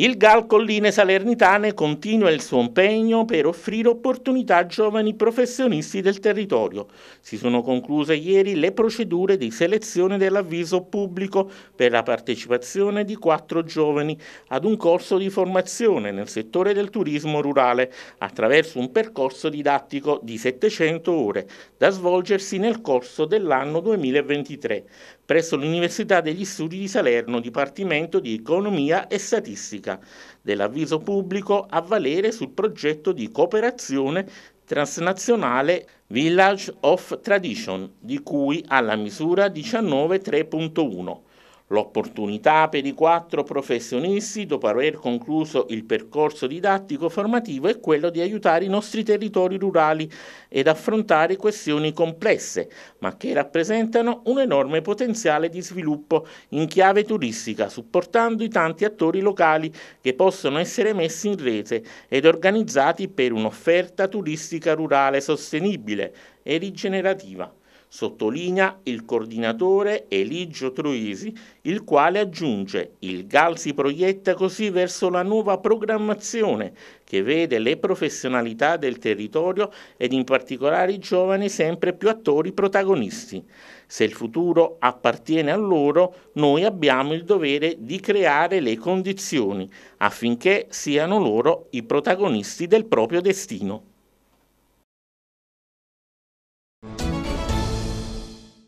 Il GAL Colline Salernitane continua il suo impegno per offrire opportunità a giovani professionisti del territorio. Si sono concluse ieri le procedure di selezione dell'avviso pubblico per la partecipazione di quattro giovani ad un corso di formazione nel settore del turismo rurale attraverso un percorso didattico di 700 ore da svolgersi nel corso dell'anno 2023 presso l'Università degli Studi di Salerno, Dipartimento di Economia e Statistica pubblica dell'avviso pubblico a valere sul progetto di cooperazione transnazionale Village of Tradition, di cui alla misura 19.3.1 L'opportunità per i quattro professionisti, dopo aver concluso il percorso didattico formativo, è quello di aiutare i nostri territori rurali ed affrontare questioni complesse, ma che rappresentano un enorme potenziale di sviluppo in chiave turistica, supportando i tanti attori locali che possono essere messi in rete ed organizzati per un'offerta turistica rurale sostenibile e rigenerativa sottolinea il coordinatore Eligio Troisi, il quale aggiunge il GAL si proietta così verso la nuova programmazione che vede le professionalità del territorio ed in particolare i giovani sempre più attori protagonisti. Se il futuro appartiene a loro, noi abbiamo il dovere di creare le condizioni affinché siano loro i protagonisti del proprio destino.